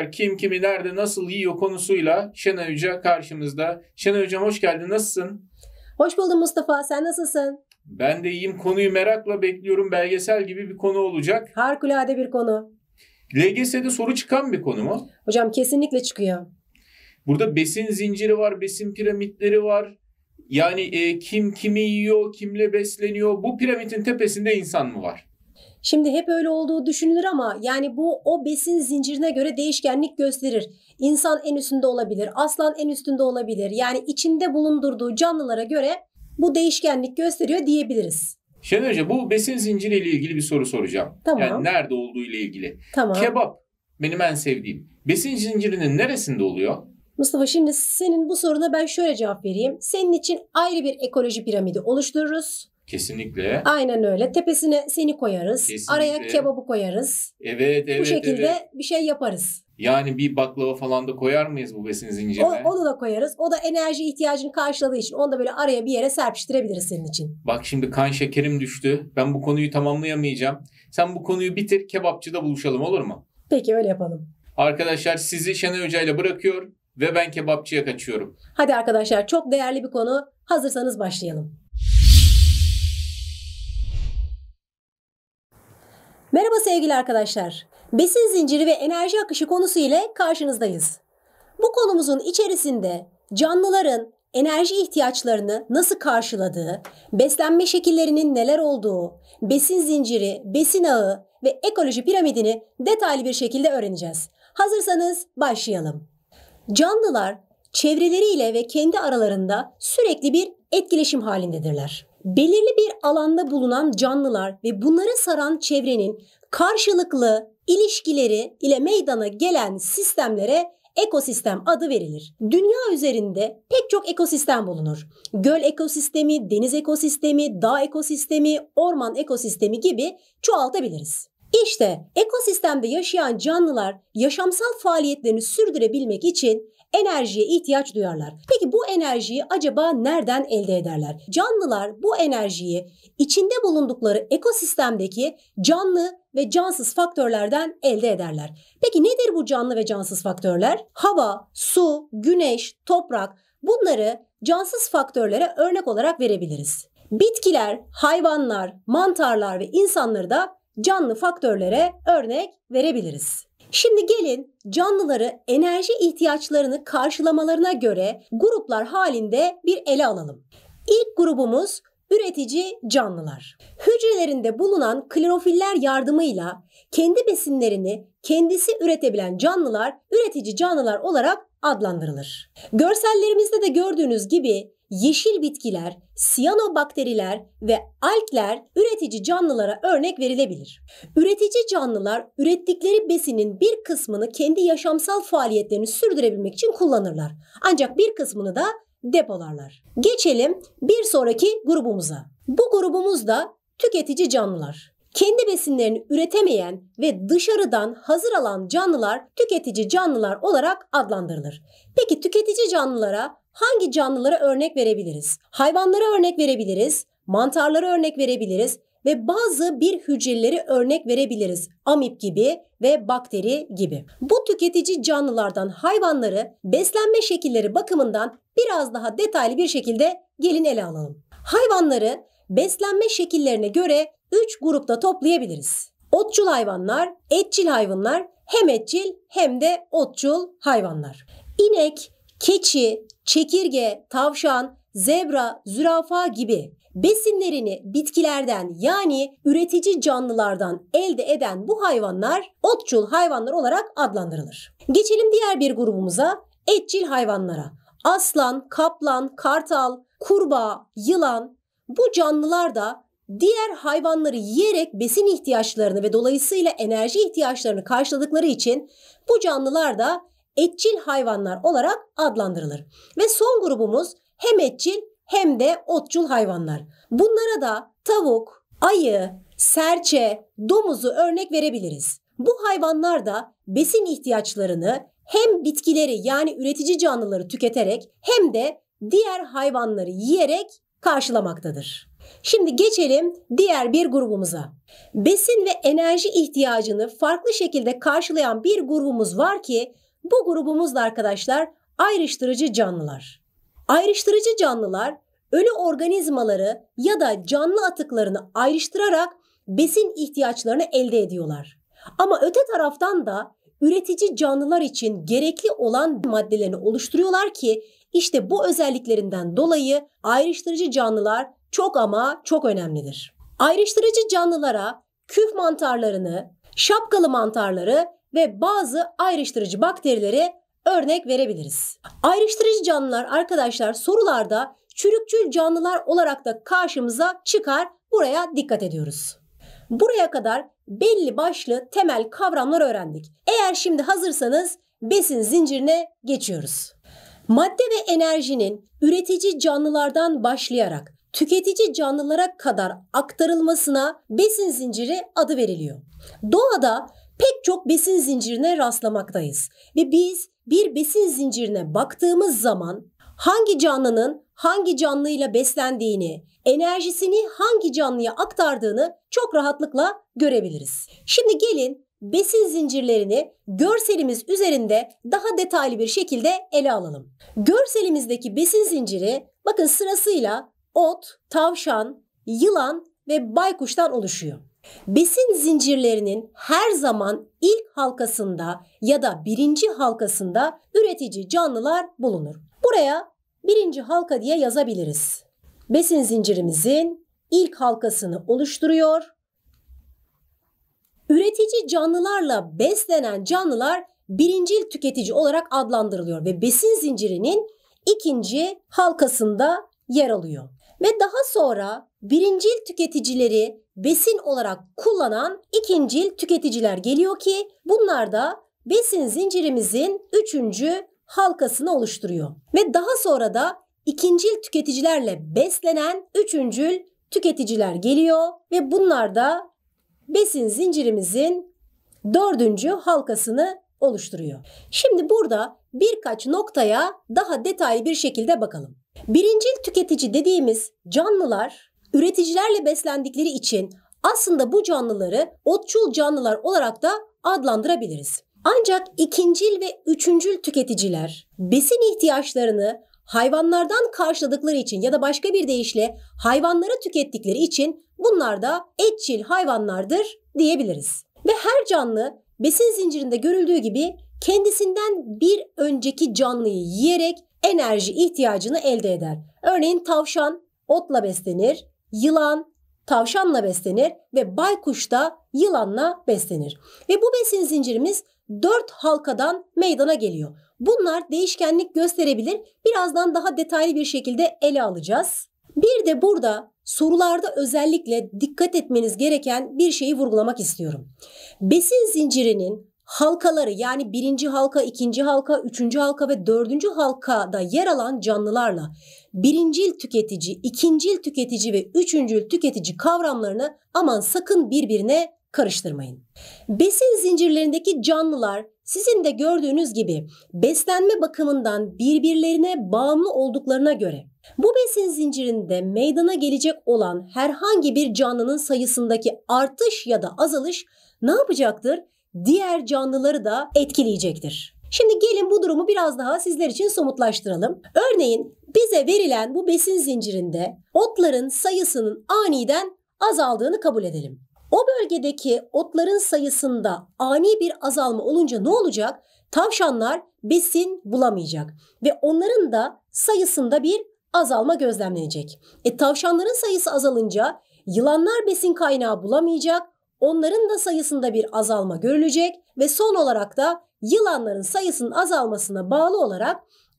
Gençler kim kimi nerede nasıl yiyor konusuyla Şenay Hoca karşımızda. Şenay Hocam hoş geldin nasılsın? Hoş buldum Mustafa sen nasılsın? Ben de iyiyim konuyu merakla bekliyorum belgesel gibi bir konu olacak. Harikulade bir konu. LGS'de soru çıkan bir konu mu? Hocam kesinlikle çıkıyor. Burada besin zinciri var, besin piramitleri var. Yani e, kim kimi yiyor, kimle besleniyor? Bu piramitin tepesinde insan mı var? Şimdi hep öyle olduğu düşünülür ama yani bu o besin zincirine göre değişkenlik gösterir. İnsan en üstünde olabilir, aslan en üstünde olabilir. Yani içinde bulundurduğu canlılara göre bu değişkenlik gösteriyor diyebiliriz. Şenol Hoca bu besin zinciri ile ilgili bir soru soracağım. Tamam. Yani nerede olduğu ile ilgili. Tamam. Kebap benim en sevdiğim. Besin zincirinin neresinde oluyor? Mustafa şimdi senin bu soruna ben şöyle cevap vereyim. Senin için ayrı bir ekoloji piramidi oluştururuz. Kesinlikle. Aynen öyle. Tepesine seni koyarız. Kesinlikle. Araya kebabı koyarız. Evet, evet. Bu şekilde evet. bir şey yaparız. Yani bir baklava falan da koyar mıyız bu besin zincirine? O, onu da koyarız. O da enerji ihtiyacını karşıladığı için onu da böyle araya bir yere serpiştirebiliriz senin için. Bak şimdi kan şekerim düştü. Ben bu konuyu tamamlayamayacağım. Sen bu konuyu bitir kebapçıda buluşalım olur mu? Peki öyle yapalım. Arkadaşlar sizi Şenay Hoca ile bırakıyor ve ben kebapçıya kaçıyorum. Hadi arkadaşlar çok değerli bir konu. Hazırsanız başlayalım. Merhaba sevgili arkadaşlar. Besin zinciri ve enerji akışı konusu ile karşınızdayız. Bu konumuzun içerisinde canlıların enerji ihtiyaçlarını nasıl karşıladığı, beslenme şekillerinin neler olduğu, besin zinciri, besin ağı ve ekoloji piramidini detaylı bir şekilde öğreneceğiz. Hazırsanız başlayalım. Canlılar çevreleriyle ve kendi aralarında sürekli bir etkileşim halindedirler belirli bir alanda bulunan canlılar ve bunları saran çevrenin karşılıklı ilişkileri ile meydana gelen sistemlere ekosistem adı verilir. Dünya üzerinde pek çok ekosistem bulunur. Göl ekosistemi, deniz ekosistemi, dağ ekosistemi, orman ekosistemi gibi çoğaltabiliriz. İşte ekosistemde yaşayan canlılar yaşamsal faaliyetlerini sürdürebilmek için enerjiye ihtiyaç duyarlar. Peki bu enerjiyi acaba nereden elde ederler? Canlılar bu enerjiyi içinde bulundukları ekosistemdeki canlı ve cansız faktörlerden elde ederler. Peki nedir bu canlı ve cansız faktörler? Hava, su, güneş, toprak bunları cansız faktörlere örnek olarak verebiliriz. Bitkiler, hayvanlar, mantarlar ve insanları da canlı faktörlere örnek verebiliriz. Şimdi gelin canlıları enerji ihtiyaçlarını karşılamalarına göre gruplar halinde bir ele alalım. İlk grubumuz üretici canlılar. Hücrelerinde bulunan klorofiller yardımıyla kendi besinlerini kendisi üretebilen canlılar üretici canlılar olarak adlandırılır. Görsellerimizde de gördüğünüz gibi yeşil bitkiler, siyanobakteriler ve alkler üretici canlılara örnek verilebilir. Üretici canlılar ürettikleri besinin bir kısmını kendi yaşamsal faaliyetlerini sürdürebilmek için kullanırlar. Ancak bir kısmını da depolarlar. Geçelim bir sonraki grubumuza. Bu grubumuz da tüketici canlılar. Kendi besinlerini üretemeyen ve dışarıdan hazır alan canlılar tüketici canlılar olarak adlandırılır. Peki tüketici canlılara hangi canlılara örnek verebiliriz? Hayvanlara örnek verebiliriz, mantarlara örnek verebiliriz ve bazı bir hücreleri örnek verebiliriz. Amip gibi ve bakteri gibi. Bu tüketici canlılardan hayvanları beslenme şekilleri bakımından biraz daha detaylı bir şekilde gelin ele alalım. Hayvanları beslenme şekillerine göre 3 grupta toplayabiliriz. Otçul hayvanlar, etçil hayvanlar, hem etçil hem de otçul hayvanlar. İnek, keçi, çekirge, tavşan, zebra, zürafa gibi besinlerini bitkilerden yani üretici canlılardan elde eden bu hayvanlar otçul hayvanlar olarak adlandırılır. Geçelim diğer bir grubumuza etçil hayvanlara. Aslan, kaplan, kartal, kurbağa, yılan bu canlılar da diğer hayvanları yiyerek besin ihtiyaçlarını ve dolayısıyla enerji ihtiyaçlarını karşıladıkları için bu canlılar da etçil hayvanlar olarak adlandırılır. Ve son grubumuz hem etçil hem de otçul hayvanlar. Bunlara da tavuk, ayı, serçe, domuzu örnek verebiliriz. Bu hayvanlar da besin ihtiyaçlarını hem bitkileri yani üretici canlıları tüketerek hem de diğer hayvanları yiyerek karşılamaktadır. Şimdi geçelim diğer bir grubumuza. Besin ve enerji ihtiyacını farklı şekilde karşılayan bir grubumuz var ki bu grubumuz da arkadaşlar ayrıştırıcı canlılar. Ayrıştırıcı canlılar ölü organizmaları ya da canlı atıklarını ayrıştırarak besin ihtiyaçlarını elde ediyorlar. Ama öte taraftan da üretici canlılar için gerekli olan maddelerini oluşturuyorlar ki işte bu özelliklerinden dolayı ayrıştırıcı canlılar çok ama çok önemlidir. Ayrıştırıcı canlılara küf mantarlarını, şapkalı mantarları ve bazı ayrıştırıcı bakterileri örnek verebiliriz. Ayrıştırıcı canlılar arkadaşlar sorularda çürükçül canlılar olarak da karşımıza çıkar. Buraya dikkat ediyoruz. Buraya kadar belli başlı temel kavramlar öğrendik. Eğer şimdi hazırsanız besin zincirine geçiyoruz. Madde ve enerjinin üretici canlılardan başlayarak tüketici canlılara kadar aktarılmasına besin zinciri adı veriliyor. Doğada pek çok besin zincirine rastlamaktayız ve biz bir besin zincirine baktığımız zaman hangi canlının hangi canlıyla beslendiğini, enerjisini hangi canlıya aktardığını çok rahatlıkla görebiliriz. Şimdi gelin besin zincirlerini görselimiz üzerinde daha detaylı bir şekilde ele alalım. Görselimizdeki besin zinciri bakın sırasıyla ot, tavşan, yılan ve baykuştan oluşuyor. Besin zincirlerinin her zaman ilk halkasında ya da birinci halkasında üretici canlılar bulunur. Buraya birinci halka diye yazabiliriz. Besin zincirimizin ilk halkasını oluşturuyor. Üretici canlılarla beslenen canlılar birinci tüketici olarak adlandırılıyor ve besin zincirinin ikinci halkasında yer alıyor ve daha sonra birincil tüketicileri besin olarak kullanan ikincil tüketiciler geliyor ki bunlar da besin zincirimizin üçüncü halkasını oluşturuyor. Ve daha sonra da ikincil tüketicilerle beslenen üçüncül tüketiciler geliyor ve bunlar da besin zincirimizin dördüncü halkasını oluşturuyor. Şimdi burada birkaç noktaya daha detaylı bir şekilde bakalım. Birincil tüketici dediğimiz canlılar üreticilerle beslendikleri için aslında bu canlıları otçul canlılar olarak da adlandırabiliriz. Ancak ikincil ve üçüncül tüketiciler besin ihtiyaçlarını hayvanlardan karşıladıkları için ya da başka bir deyişle hayvanlara tükettikleri için bunlar da etçil hayvanlardır diyebiliriz. Ve her canlı besin zincirinde görüldüğü gibi kendisinden bir önceki canlıyı yiyerek enerji ihtiyacını elde eder. Örneğin tavşan otla beslenir, yılan tavşanla beslenir ve baykuş da yılanla beslenir. Ve bu besin zincirimiz 4 halkadan meydana geliyor. Bunlar değişkenlik gösterebilir. Birazdan daha detaylı bir şekilde ele alacağız. Bir de burada sorularda özellikle dikkat etmeniz gereken bir şeyi vurgulamak istiyorum. Besin zincirinin halkaları yani birinci halka, ikinci halka, üçüncü halka ve dördüncü halkada yer alan canlılarla birincil tüketici, ikincil tüketici ve üçüncül tüketici kavramlarını aman sakın birbirine karıştırmayın. Besin zincirlerindeki canlılar sizin de gördüğünüz gibi beslenme bakımından birbirlerine bağımlı olduklarına göre bu besin zincirinde meydana gelecek olan herhangi bir canlının sayısındaki artış ya da azalış ne yapacaktır? diğer canlıları da etkileyecektir. Şimdi gelin bu durumu biraz daha sizler için somutlaştıralım. Örneğin bize verilen bu besin zincirinde otların sayısının aniden azaldığını kabul edelim. O bölgedeki otların sayısında ani bir azalma olunca ne olacak? Tavşanlar besin bulamayacak ve onların da sayısında bir azalma gözlemlenecek. E tavşanların sayısı azalınca yılanlar besin kaynağı bulamayacak onların da sayısında bir azalma görülecek ve son olarak da yılanların sayısının azalmasına bağlı olarak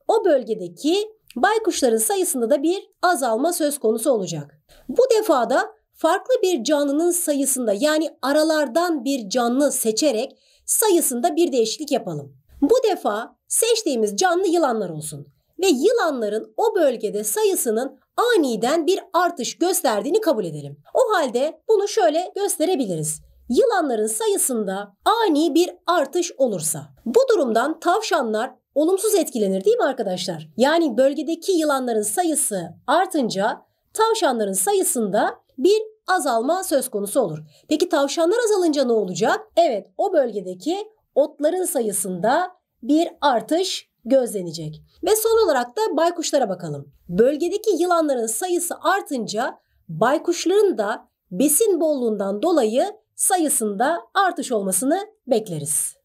o bölgedeki baykuşların sayısında da bir azalma söz konusu olacak. Bu defa da farklı bir canlının sayısında yani aralardan bir canlı seçerek sayısında bir değişiklik yapalım. Bu defa seçtiğimiz canlı yılanlar olsun ve yılanların o bölgede sayısının aniden bir artış gösterdiğini kabul edelim. O halde bunu şöyle gösterebiliriz yılanların sayısında ani bir artış olursa. Bu durumdan tavşanlar olumsuz etkilenir değil mi arkadaşlar? Yani bölgedeki yılanların sayısı artınca tavşanların sayısında bir azalma söz konusu olur. Peki tavşanlar azalınca ne olacak? Evet, o bölgedeki otların sayısında bir artış gözlenecek. Ve son olarak da baykuşlara bakalım. Bölgedeki yılanların sayısı artınca baykuşların da besin bolluğundan dolayı sayısında artış olmasını bekleriz.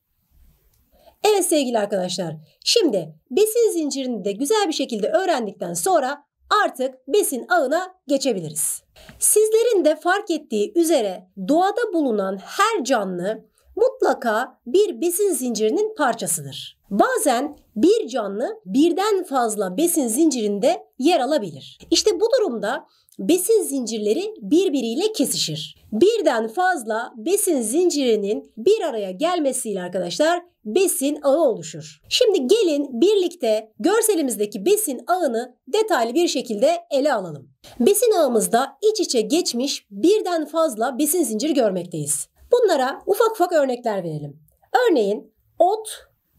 Evet sevgili arkadaşlar, şimdi besin zincirini de güzel bir şekilde öğrendikten sonra artık besin ağına geçebiliriz. Sizlerin de fark ettiği üzere doğada bulunan her canlı mutlaka bir besin zincirinin parçasıdır. Bazen bir canlı birden fazla besin zincirinde yer alabilir. İşte bu durumda besin zincirleri birbiriyle kesişir. Birden fazla besin zincirinin bir araya gelmesiyle arkadaşlar besin ağı oluşur. Şimdi gelin birlikte görselimizdeki besin ağını detaylı bir şekilde ele alalım. Besin ağımızda iç içe geçmiş birden fazla besin zinciri görmekteyiz. Bunlara ufak ufak örnekler verelim. Örneğin ot,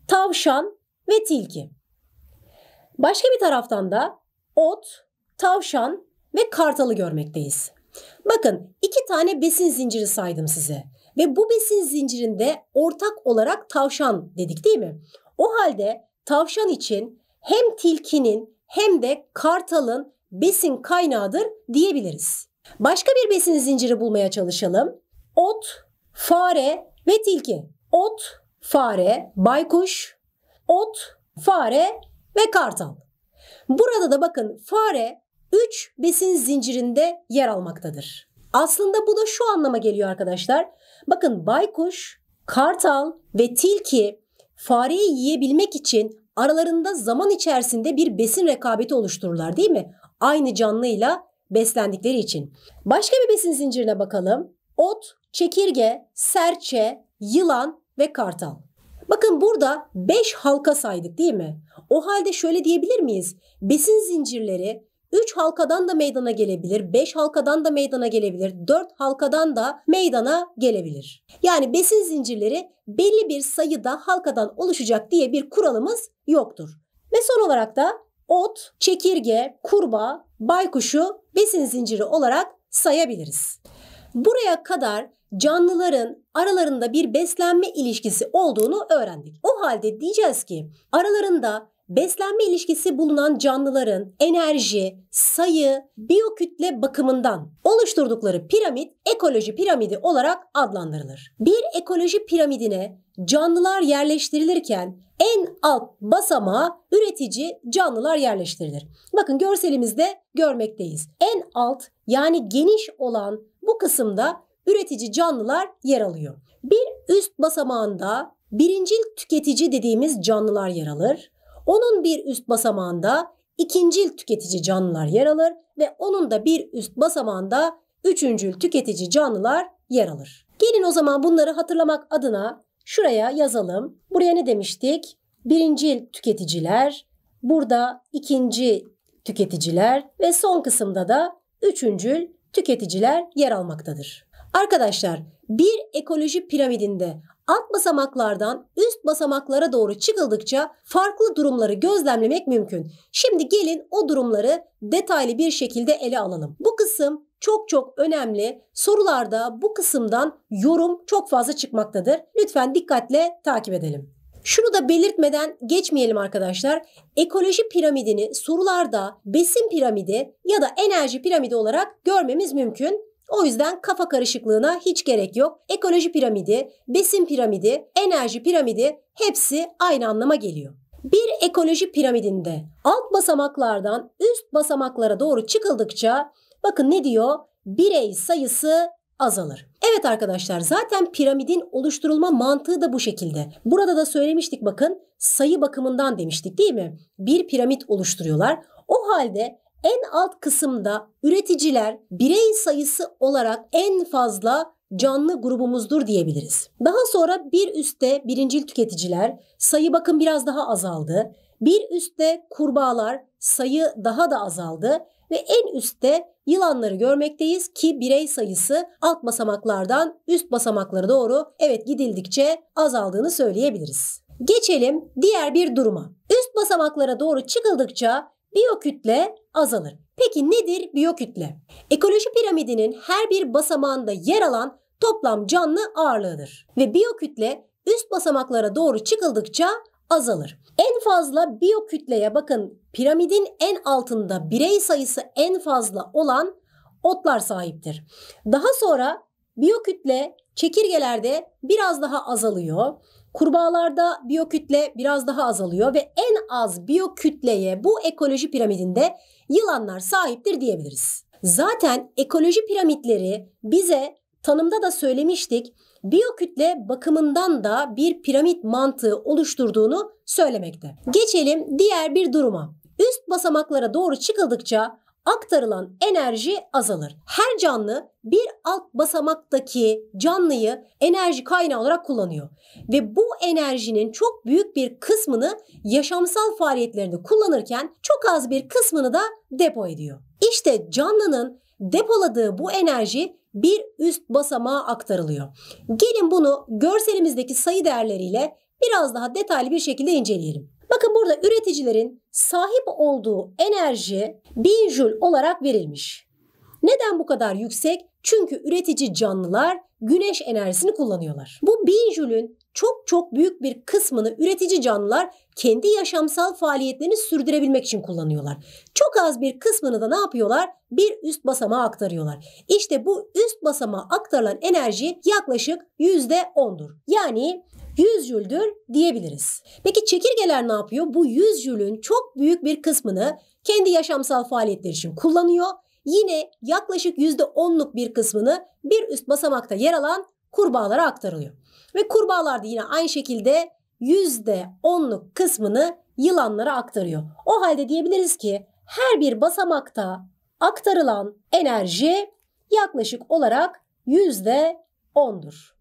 tavşan ve tilki. Başka bir taraftan da ot, tavşan ve kartalı görmekteyiz. Bakın iki tane besin zinciri saydım size. Ve bu besin zincirinde ortak olarak tavşan dedik değil mi? O halde tavşan için hem tilkinin hem de kartalın besin kaynağıdır diyebiliriz. Başka bir besin zinciri bulmaya çalışalım. Ot, fare ve tilki. Ot, fare, baykuş, ot, fare ve kartal. Burada da bakın fare 3 besin zincirinde yer almaktadır. Aslında bu da şu anlama geliyor arkadaşlar. Bakın baykuş, kartal ve tilki fareyi yiyebilmek için aralarında zaman içerisinde bir besin rekabeti oluştururlar değil mi? Aynı canlıyla beslendikleri için. Başka bir besin zincirine bakalım. Ot, çekirge, serçe, yılan ve kartal. Bakın burada 5 halka saydık değil mi? O halde şöyle diyebilir miyiz? Besin zincirleri 3 halkadan da meydana gelebilir, 5 halkadan da meydana gelebilir, 4 halkadan da meydana gelebilir. Yani besin zincirleri belli bir sayıda halkadan oluşacak diye bir kuralımız yoktur. Ve son olarak da ot, çekirge, kurbağa, baykuşu besin zinciri olarak sayabiliriz. Buraya kadar canlıların aralarında bir beslenme ilişkisi olduğunu öğrendik. O halde diyeceğiz ki aralarında beslenme ilişkisi bulunan canlıların enerji, sayı, biyokütle bakımından oluşturdukları piramit ekoloji piramidi olarak adlandırılır. Bir ekoloji piramidine canlılar yerleştirilirken en alt basamağa üretici canlılar yerleştirilir. Bakın görselimizde görmekteyiz. En alt yani geniş olan bu kısımda üretici canlılar yer alıyor. Bir üst basamağında birincil tüketici dediğimiz canlılar yer alır. Onun bir üst basamağında ikincil tüketici canlılar yer alır ve onun da bir üst basamağında üçüncül tüketici canlılar yer alır. Gelin o zaman bunları hatırlamak adına şuraya yazalım. Buraya ne demiştik? Birincil tüketiciler, burada ikinci tüketiciler ve son kısımda da üçüncül tüketiciler yer almaktadır. Arkadaşlar bir ekoloji piramidinde alt basamaklardan üst basamaklara doğru çıkıldıkça farklı durumları gözlemlemek mümkün. Şimdi gelin o durumları detaylı bir şekilde ele alalım. Bu kısım çok çok önemli. Sorularda bu kısımdan yorum çok fazla çıkmaktadır. Lütfen dikkatle takip edelim. Şunu da belirtmeden geçmeyelim arkadaşlar. Ekoloji piramidini sorularda besin piramidi ya da enerji piramidi olarak görmemiz mümkün. O yüzden kafa karışıklığına hiç gerek yok. Ekoloji piramidi, besin piramidi, enerji piramidi hepsi aynı anlama geliyor. Bir ekoloji piramidinde alt basamaklardan üst basamaklara doğru çıkıldıkça bakın ne diyor? Birey sayısı azalır. Evet arkadaşlar zaten piramidin oluşturulma mantığı da bu şekilde. Burada da söylemiştik bakın sayı bakımından demiştik değil mi? Bir piramit oluşturuyorlar. O halde en alt kısımda üreticiler birey sayısı olarak en fazla canlı grubumuzdur diyebiliriz. Daha sonra bir üstte birincil tüketiciler sayı bakın biraz daha azaldı. Bir üstte kurbağalar sayı daha da azaldı ve en üstte yılanları görmekteyiz ki birey sayısı alt basamaklardan üst basamaklara doğru evet gidildikçe azaldığını söyleyebiliriz. Geçelim diğer bir duruma. Üst basamaklara doğru çıkıldıkça biyokütle azalır. Peki nedir biyokütle? Ekoloji piramidinin her bir basamağında yer alan toplam canlı ağırlığıdır. Ve biyokütle üst basamaklara doğru çıkıldıkça azalır. En fazla biyokütleye bakın piramidin en altında birey sayısı en fazla olan otlar sahiptir. Daha sonra biyokütle çekirgelerde biraz daha azalıyor. Kurbağalarda biyokütle biraz daha azalıyor ve en az biyokütleye bu ekoloji piramidinde yılanlar sahiptir diyebiliriz. Zaten ekoloji piramitleri bize tanımda da söylemiştik biyokütle bakımından da bir piramit mantığı oluşturduğunu söylemekte. Geçelim diğer bir duruma. Üst basamaklara doğru çıkıldıkça aktarılan enerji azalır. Her canlı bir alt basamaktaki canlıyı enerji kaynağı olarak kullanıyor ve bu enerjinin çok büyük bir kısmını yaşamsal faaliyetlerinde kullanırken çok az bir kısmını da depo ediyor. İşte canlının depoladığı bu enerji bir üst basamağa aktarılıyor. Gelin bunu görselimizdeki sayı değerleriyle biraz daha detaylı bir şekilde inceleyelim burada üreticilerin sahip olduğu enerji 1000 jül olarak verilmiş. Neden bu kadar yüksek? Çünkü üretici canlılar güneş enerjisini kullanıyorlar. Bu 1000 jülün çok çok büyük bir kısmını üretici canlılar kendi yaşamsal faaliyetlerini sürdürebilmek için kullanıyorlar. Çok az bir kısmını da ne yapıyorlar? Bir üst basamağa aktarıyorlar. İşte bu üst basamağa aktarılan enerji yaklaşık %10'dur. Yani 100 jüldür diyebiliriz. Peki çekirgeler ne yapıyor? Bu 100 jülün çok büyük bir kısmını kendi yaşamsal faaliyetler için kullanıyor. Yine yaklaşık %10'luk bir kısmını bir üst basamakta yer alan kurbağalara aktarılıyor. Ve kurbağalar da yine aynı şekilde %10'luk kısmını yılanlara aktarıyor. O halde diyebiliriz ki her bir basamakta aktarılan enerji yaklaşık olarak %10'dur.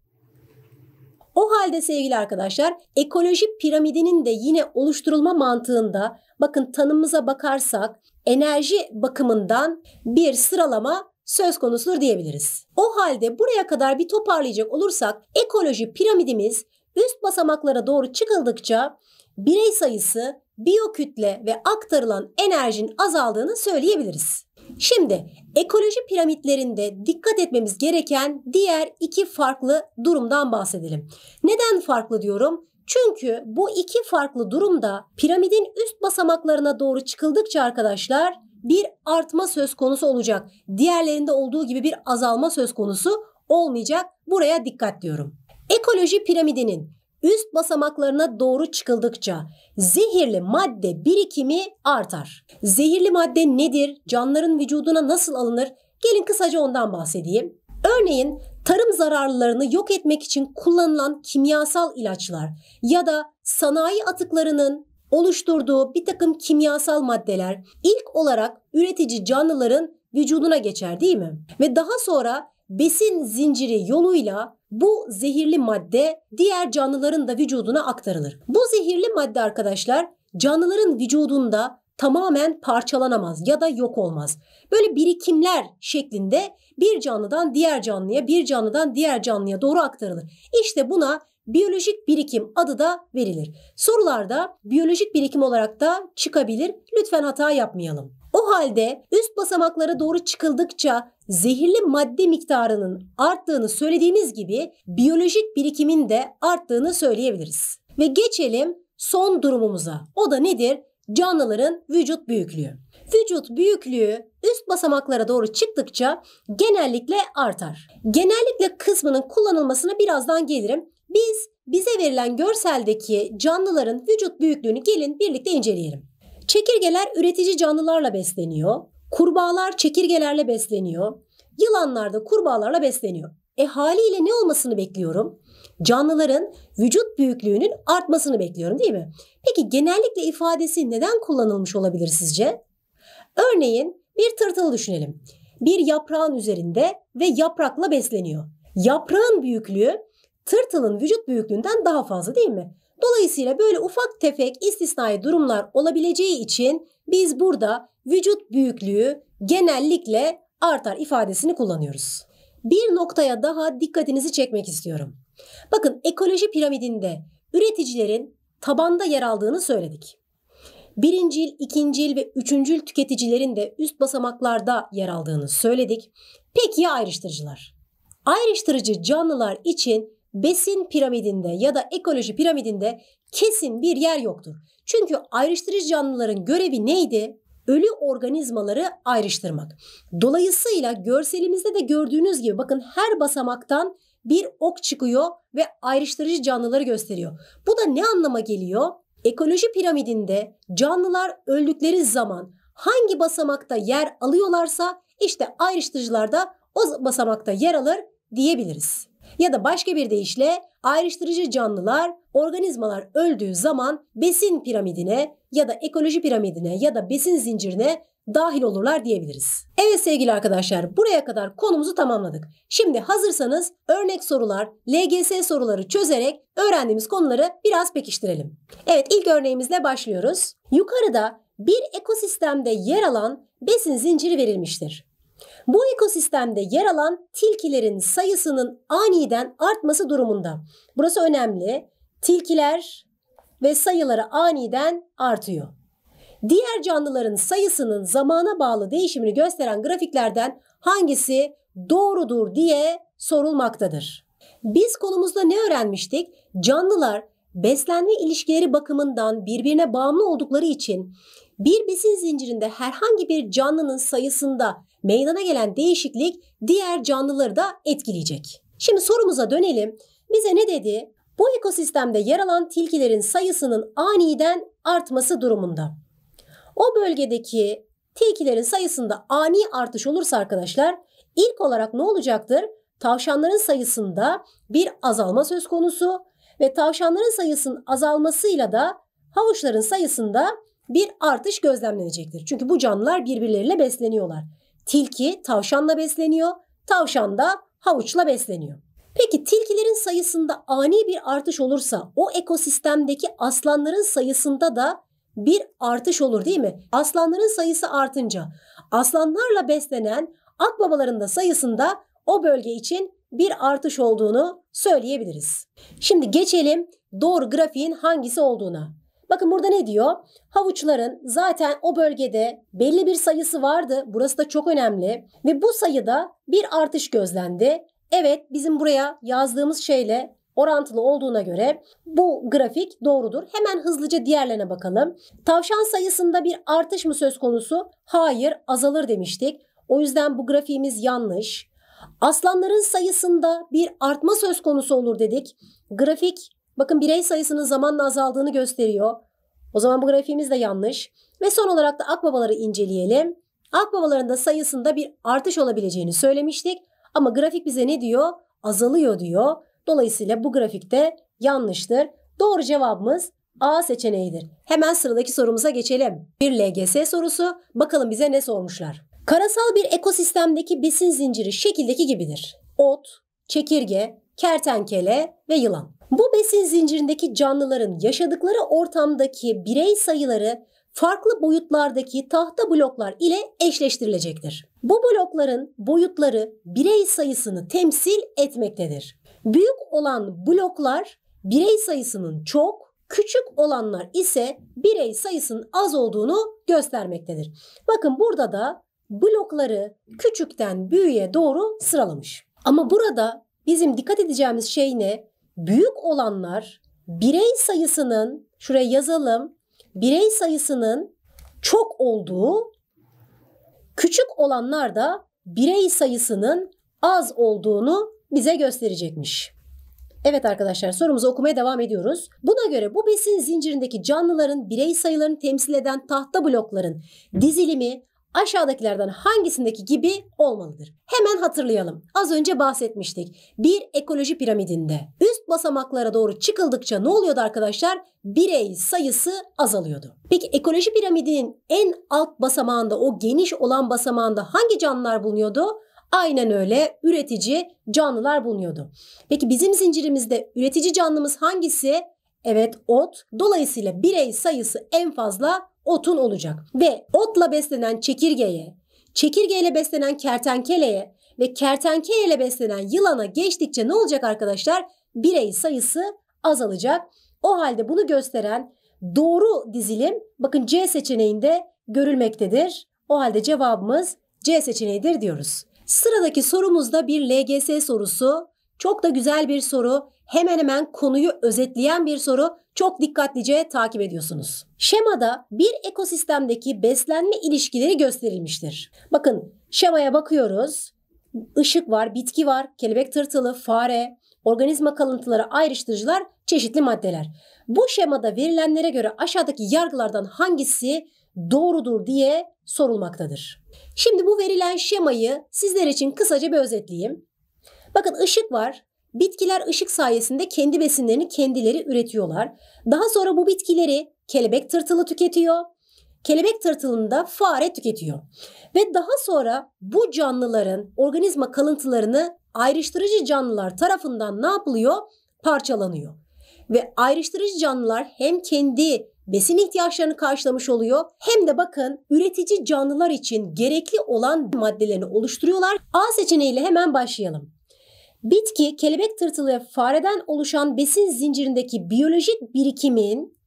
O halde sevgili arkadaşlar ekoloji piramidinin de yine oluşturulma mantığında bakın tanımımıza bakarsak enerji bakımından bir sıralama söz konusudur diyebiliriz. O halde buraya kadar bir toparlayacak olursak ekoloji piramidimiz üst basamaklara doğru çıkıldıkça birey sayısı, biyokütle ve aktarılan enerjinin azaldığını söyleyebiliriz. Şimdi ekoloji piramitlerinde dikkat etmemiz gereken diğer iki farklı durumdan bahsedelim. Neden farklı diyorum? Çünkü bu iki farklı durumda piramidin üst basamaklarına doğru çıkıldıkça arkadaşlar bir artma söz konusu olacak. Diğerlerinde olduğu gibi bir azalma söz konusu olmayacak. Buraya dikkat diyorum. Ekoloji piramidinin üst basamaklarına doğru çıkıldıkça zehirli madde birikimi artar. Zehirli madde nedir? Canların vücuduna nasıl alınır? Gelin kısaca ondan bahsedeyim. Örneğin tarım zararlarını yok etmek için kullanılan kimyasal ilaçlar ya da sanayi atıklarının oluşturduğu bir takım kimyasal maddeler ilk olarak üretici canlıların vücuduna geçer değil mi? Ve daha sonra besin zinciri yoluyla bu zehirli madde diğer canlıların da vücuduna aktarılır. Bu zehirli madde arkadaşlar canlıların vücudunda tamamen parçalanamaz ya da yok olmaz. Böyle birikimler şeklinde bir canlıdan diğer canlıya, bir canlıdan diğer canlıya doğru aktarılır. İşte buna biyolojik birikim adı da verilir. Sorularda biyolojik birikim olarak da çıkabilir. Lütfen hata yapmayalım. O halde üst basamaklara doğru çıkıldıkça zehirli madde miktarının arttığını söylediğimiz gibi biyolojik birikimin de arttığını söyleyebiliriz. Ve geçelim son durumumuza. O da nedir? Canlıların vücut büyüklüğü. Vücut büyüklüğü üst basamaklara doğru çıktıkça genellikle artar. Genellikle kısmının kullanılmasına birazdan gelirim. Biz bize verilen görseldeki canlıların vücut büyüklüğünü gelin birlikte inceleyelim. Çekirgeler üretici canlılarla besleniyor. Kurbağalar çekirgelerle besleniyor. Yılanlar da kurbağalarla besleniyor. E haliyle ne olmasını bekliyorum? Canlıların vücut büyüklüğünün artmasını bekliyorum değil mi? Peki genellikle ifadesi neden kullanılmış olabilir sizce? Örneğin bir tırtıl düşünelim. Bir yaprağın üzerinde ve yaprakla besleniyor. Yaprağın büyüklüğü tırtılın vücut büyüklüğünden daha fazla değil mi? Dolayısıyla böyle ufak tefek istisnai durumlar olabileceği için biz burada vücut büyüklüğü genellikle artar ifadesini kullanıyoruz. Bir noktaya daha dikkatinizi çekmek istiyorum. Bakın ekoloji piramidinde üreticilerin tabanda yer aldığını söyledik. Birincil, ikincil ve üçüncül tüketicilerin de üst basamaklarda yer aldığını söyledik. Peki ya ayrıştırıcılar? Ayrıştırıcı canlılar için besin piramidinde ya da ekoloji piramidinde kesin bir yer yoktur. Çünkü ayrıştırıcı canlıların görevi neydi? ölü organizmaları ayrıştırmak. Dolayısıyla görselimizde de gördüğünüz gibi bakın her basamaktan bir ok çıkıyor ve ayrıştırıcı canlıları gösteriyor. Bu da ne anlama geliyor? Ekoloji piramidinde canlılar öldükleri zaman hangi basamakta yer alıyorlarsa işte ayrıştırıcılar da o basamakta yer alır diyebiliriz. Ya da başka bir deyişle ayrıştırıcı canlılar organizmalar öldüğü zaman besin piramidine ya da ekoloji piramidine ya da besin zincirine dahil olurlar diyebiliriz. Evet sevgili arkadaşlar buraya kadar konumuzu tamamladık. Şimdi hazırsanız örnek sorular, LGS soruları çözerek öğrendiğimiz konuları biraz pekiştirelim. Evet ilk örneğimizle başlıyoruz. Yukarıda bir ekosistemde yer alan besin zinciri verilmiştir. Bu ekosistemde yer alan tilkilerin sayısının aniden artması durumunda. Burası önemli. Tilkiler ve sayıları aniden artıyor. Diğer canlıların sayısının zamana bağlı değişimini gösteren grafiklerden hangisi doğrudur diye sorulmaktadır. Biz konumuzda ne öğrenmiştik? Canlılar beslenme ilişkileri bakımından birbirine bağımlı oldukları için bir besin zincirinde herhangi bir canlının sayısında meydana gelen değişiklik diğer canlıları da etkileyecek. Şimdi sorumuza dönelim. Bize ne dedi? Bu ekosistemde yer alan tilkilerin sayısının aniden artması durumunda. O bölgedeki tilkilerin sayısında ani artış olursa arkadaşlar ilk olarak ne olacaktır? Tavşanların sayısında bir azalma söz konusu ve tavşanların sayısının azalmasıyla da havuçların sayısında bir artış gözlemlenecektir. Çünkü bu canlılar birbirleriyle besleniyorlar. Tilki tavşanla besleniyor, tavşan da havuçla besleniyor. Peki tilkilerin sayısında ani bir artış olursa o ekosistemdeki aslanların sayısında da bir artış olur değil mi? Aslanların sayısı artınca aslanlarla beslenen akbabaların da sayısında o bölge için bir artış olduğunu söyleyebiliriz. Şimdi geçelim doğru grafiğin hangisi olduğuna. Bakın burada ne diyor? Havuçların zaten o bölgede belli bir sayısı vardı. Burası da çok önemli. Ve bu sayıda bir artış gözlendi. Evet bizim buraya yazdığımız şeyle orantılı olduğuna göre bu grafik doğrudur. Hemen hızlıca diğerlerine bakalım. Tavşan sayısında bir artış mı söz konusu? Hayır, azalır demiştik. O yüzden bu grafiğimiz yanlış. Aslanların sayısında bir artma söz konusu olur dedik. Grafik Bakın birey sayısının zamanla azaldığını gösteriyor. O zaman bu grafiğimiz de yanlış. Ve son olarak da akbabaları inceleyelim. Akbabaların da sayısında bir artış olabileceğini söylemiştik. Ama grafik bize ne diyor? Azalıyor diyor. Dolayısıyla bu grafikte yanlıştır. Doğru cevabımız A seçeneğidir. Hemen sıradaki sorumuza geçelim. Bir LGS sorusu. Bakalım bize ne sormuşlar. Karasal bir ekosistemdeki besin zinciri şekildeki gibidir. Ot, çekirge, kertenkele ve yılan. Bu besin zincirindeki canlıların yaşadıkları ortamdaki birey sayıları farklı boyutlardaki tahta bloklar ile eşleştirilecektir. Bu blokların boyutları birey sayısını temsil etmektedir. Büyük olan bloklar birey sayısının çok, küçük olanlar ise birey sayısının az olduğunu göstermektedir. Bakın burada da blokları küçükten büyüğe doğru sıralamış. Ama burada bizim dikkat edeceğimiz şey ne? Büyük olanlar birey sayısının şuraya yazalım. Birey sayısının çok olduğu, küçük olanlar da birey sayısının az olduğunu bize gösterecekmiş. Evet arkadaşlar sorumuzu okumaya devam ediyoruz. Buna göre bu besin zincirindeki canlıların birey sayılarını temsil eden tahta blokların dizilimi aşağıdakilerden hangisindeki gibi olmalıdır? Hemen hatırlayalım. Az önce bahsetmiştik. Bir ekoloji piramidinde üst basamaklara doğru çıkıldıkça ne oluyordu arkadaşlar? Birey sayısı azalıyordu. Peki ekoloji piramidinin en alt basamağında o geniş olan basamağında hangi canlılar bulunuyordu? Aynen öyle üretici canlılar bulunuyordu. Peki bizim zincirimizde üretici canlımız hangisi? Evet ot. Dolayısıyla birey sayısı en fazla otun olacak. Ve otla beslenen çekirgeye, çekirgeyle beslenen kertenkeleye ve kertenkeleyle beslenen yılana geçtikçe ne olacak arkadaşlar? Birey sayısı azalacak. O halde bunu gösteren doğru dizilim bakın C seçeneğinde görülmektedir. O halde cevabımız C seçeneğidir diyoruz. Sıradaki sorumuzda bir LGS sorusu. Çok da güzel bir soru hemen hemen konuyu özetleyen bir soru çok dikkatlice takip ediyorsunuz. Şemada bir ekosistemdeki beslenme ilişkileri gösterilmiştir. Bakın şemaya bakıyoruz. Işık var, bitki var, kelebek tırtılı, fare, organizma kalıntıları, ayrıştırıcılar, çeşitli maddeler. Bu şemada verilenlere göre aşağıdaki yargılardan hangisi doğrudur diye sorulmaktadır. Şimdi bu verilen şemayı sizler için kısaca bir özetleyeyim. Bakın ışık var. Bitkiler ışık sayesinde kendi besinlerini kendileri üretiyorlar. Daha sonra bu bitkileri kelebek tırtılı tüketiyor. Kelebek tırtılını da fare tüketiyor. Ve daha sonra bu canlıların organizma kalıntılarını ayrıştırıcı canlılar tarafından ne yapılıyor? Parçalanıyor. Ve ayrıştırıcı canlılar hem kendi besin ihtiyaçlarını karşılamış oluyor hem de bakın üretici canlılar için gerekli olan maddelerini oluşturuyorlar. A seçeneğiyle hemen başlayalım. Bitki, kelebek tırtılı ve fareden oluşan besin zincirindeki biyolojik birikimin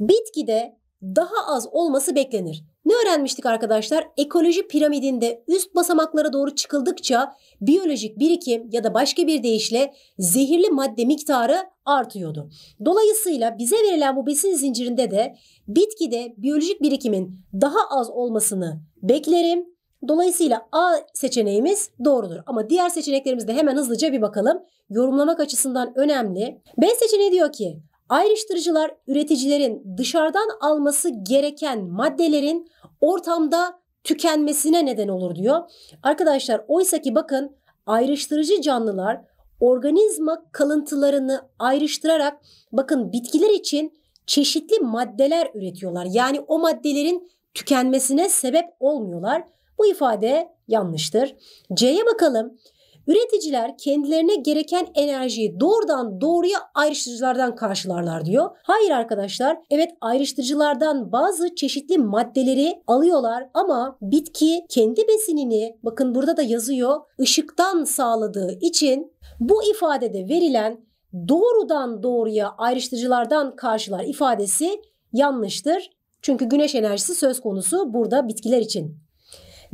bitkide daha az olması beklenir. Ne öğrenmiştik arkadaşlar? Ekoloji piramidinde üst basamaklara doğru çıkıldıkça biyolojik birikim ya da başka bir deyişle zehirli madde miktarı artıyordu. Dolayısıyla bize verilen bu besin zincirinde de bitkide biyolojik birikimin daha az olmasını beklerim Dolayısıyla A seçeneğimiz doğrudur. Ama diğer seçeneklerimizde hemen hızlıca bir bakalım. Yorumlamak açısından önemli. B seçeneği diyor ki ayrıştırıcılar üreticilerin dışarıdan alması gereken maddelerin ortamda tükenmesine neden olur diyor. Arkadaşlar oysa ki bakın ayrıştırıcı canlılar organizma kalıntılarını ayrıştırarak bakın bitkiler için çeşitli maddeler üretiyorlar. Yani o maddelerin tükenmesine sebep olmuyorlar. Bu ifade yanlıştır. C'ye bakalım. Üreticiler kendilerine gereken enerjiyi doğrudan doğruya ayrıştırıcılardan karşılarlar diyor. Hayır arkadaşlar, evet ayrıştırıcılardan bazı çeşitli maddeleri alıyorlar ama bitki kendi besinini bakın burada da yazıyor ışıktan sağladığı için bu ifadede verilen doğrudan doğruya ayrıştırıcılardan karşılar ifadesi yanlıştır. Çünkü güneş enerjisi söz konusu burada bitkiler için.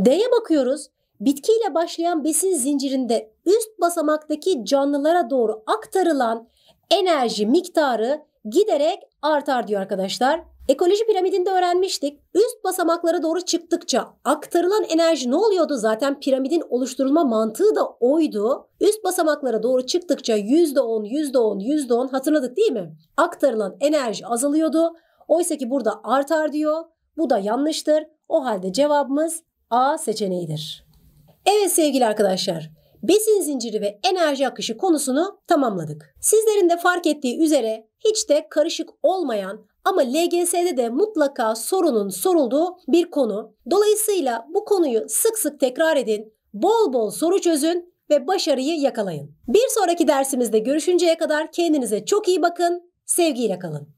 D'ye bakıyoruz. Bitkiyle başlayan besin zincirinde üst basamaktaki canlılara doğru aktarılan enerji miktarı giderek artar diyor arkadaşlar. Ekoloji piramidinde öğrenmiştik. Üst basamaklara doğru çıktıkça aktarılan enerji ne oluyordu? Zaten piramidin oluşturulma mantığı da oydu. Üst basamaklara doğru çıktıkça %10, %10, %10 hatırladık değil mi? Aktarılan enerji azalıyordu. Oysa ki burada artar diyor. Bu da yanlıştır. O halde cevabımız A seçeneğidir. Evet sevgili arkadaşlar, besin zinciri ve enerji akışı konusunu tamamladık. Sizlerin de fark ettiği üzere hiç de karışık olmayan ama LGS'de de mutlaka sorunun sorulduğu bir konu. Dolayısıyla bu konuyu sık sık tekrar edin, bol bol soru çözün ve başarıyı yakalayın. Bir sonraki dersimizde görüşünceye kadar kendinize çok iyi bakın, sevgiyle kalın.